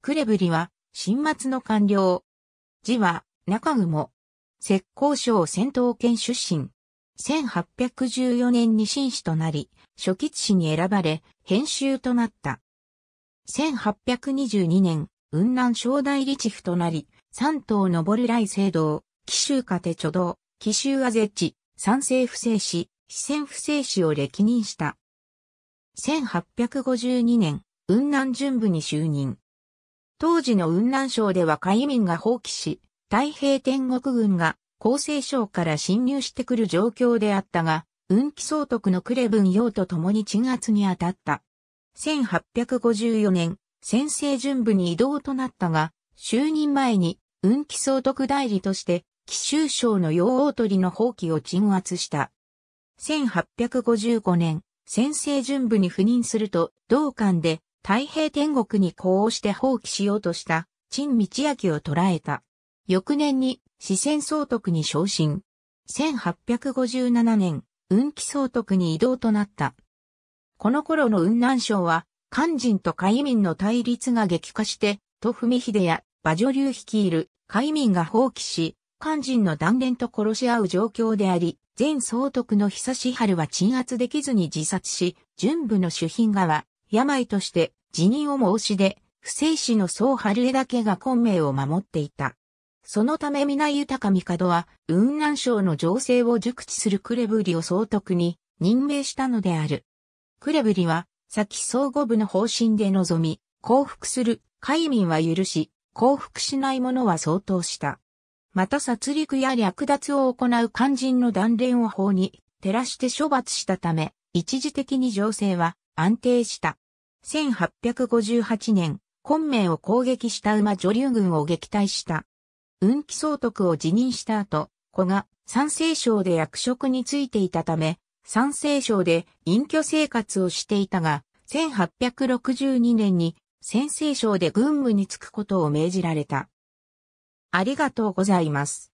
クレブリは、新末の官僚。字は、中雲。浙江省戦闘圏出身。1814年に新氏となり、初期氏に選ばれ、編集となった。1822年、雲南省大理地府となり、三島昇る来聖堂、紀州家手著道、紀州あぜ地、三世不正士、四川不正士を歴任した。1852年、雲南準部に就任。当時の雲南省では海民が放棄し、太平天国軍が厚生省から侵入してくる状況であったが、雲気総督のクレブン用と共に鎮圧に当たった。1854年、先制準部に移動となったが、就任前に雲気総督代理として、紀州省の洋大鳥の放棄を鎮圧した。1855年、先制準部に赴任すると、同館で太平天国に呼応して放棄しようとした陳道明を捉えた。翌年に四川総督に昇進。1857年、雲気総督に移動となった。この頃の雲南省は、漢人と海民の対立が激化して、と文秀や馬女流率いる海民が放棄し、漢人の断念と殺し合う状況であり、前総督の久し春は鎮圧できずに自殺し、純部の主賓側、病として辞任を申し出、不正死の総春江だけが混迷を守っていた。そのため皆豊帝は、雲南省の情勢を熟知するクレブリを総督に任命したのである。クレブリは、先総合部の方針で臨み、降伏する、海民は許し、降伏しない者は相当した。また殺戮や略奪を行う肝心の断連を法に照らして処罰したため、一時的に情勢は安定した。1858年、昆明を攻撃した馬女流軍を撃退した。運気総督を辞任した後、子が山西省で役職についていたため、山西省で隠居生活をしていたが、1862年に先西省で軍務に就くことを命じられた。ありがとうございます。